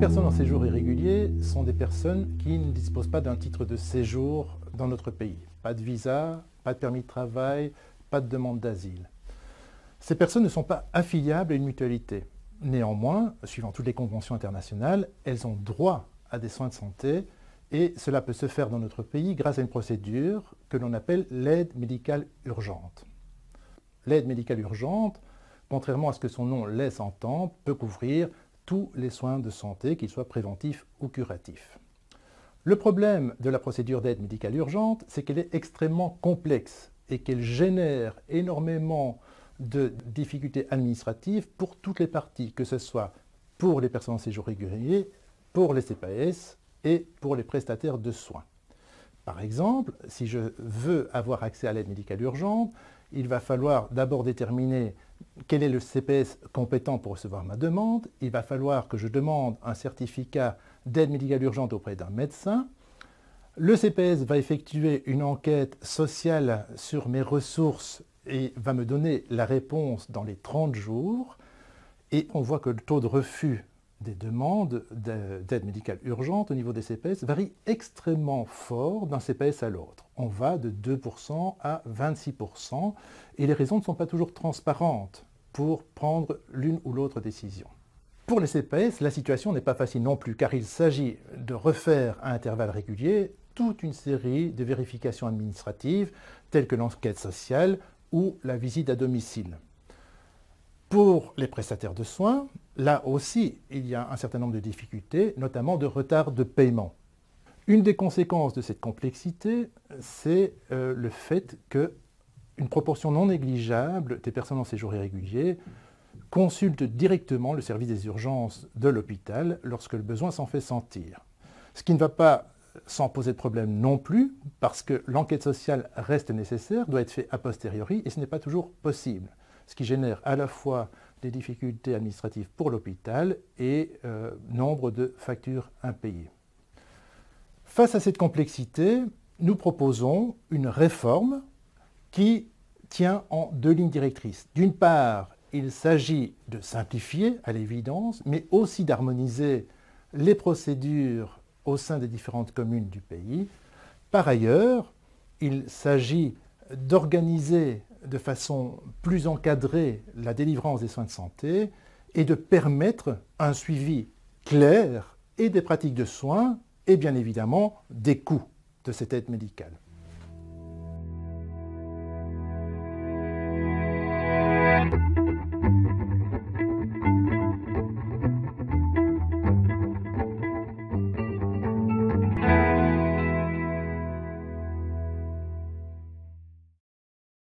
Les personnes en séjour irrégulier sont des personnes qui ne disposent pas d'un titre de séjour dans notre pays. Pas de visa, pas de permis de travail, pas de demande d'asile. Ces personnes ne sont pas affiliables à une mutualité. Néanmoins, suivant toutes les conventions internationales, elles ont droit à des soins de santé et cela peut se faire dans notre pays grâce à une procédure que l'on appelle l'aide médicale urgente. L'aide médicale urgente, contrairement à ce que son nom laisse entendre, peut couvrir tous les soins de santé, qu'ils soient préventifs ou curatifs. Le problème de la procédure d'aide médicale urgente, c'est qu'elle est extrêmement complexe et qu'elle génère énormément de difficultés administratives pour toutes les parties, que ce soit pour les personnes en séjour régulier, pour les CPAS et pour les prestataires de soins. Par exemple, si je veux avoir accès à l'aide médicale urgente, il va falloir d'abord déterminer quel est le CPS compétent pour recevoir ma demande Il va falloir que je demande un certificat d'aide médicale urgente auprès d'un médecin. Le CPS va effectuer une enquête sociale sur mes ressources et va me donner la réponse dans les 30 jours. Et on voit que le taux de refus des demandes d'aide médicale urgente au niveau des CPS varient extrêmement fort d'un CPS à l'autre. On va de 2% à 26% et les raisons ne sont pas toujours transparentes pour prendre l'une ou l'autre décision. Pour les CPS, la situation n'est pas facile non plus car il s'agit de refaire à intervalles réguliers toute une série de vérifications administratives telles que l'enquête sociale ou la visite à domicile. Pour les prestataires de soins, là aussi, il y a un certain nombre de difficultés, notamment de retard de paiement. Une des conséquences de cette complexité, c'est euh, le fait qu'une proportion non négligeable des personnes en séjour irrégulier consultent directement le service des urgences de l'hôpital lorsque le besoin s'en fait sentir. Ce qui ne va pas s'en poser de problème non plus, parce que l'enquête sociale reste nécessaire, doit être faite a posteriori, et ce n'est pas toujours possible ce qui génère à la fois des difficultés administratives pour l'hôpital et euh, nombre de factures impayées. Face à cette complexité, nous proposons une réforme qui tient en deux lignes directrices. D'une part, il s'agit de simplifier, à l'évidence, mais aussi d'harmoniser les procédures au sein des différentes communes du pays. Par ailleurs, il s'agit d'organiser de façon plus encadrée la délivrance des soins de santé et de permettre un suivi clair et des pratiques de soins et bien évidemment des coûts de cette aide médicale.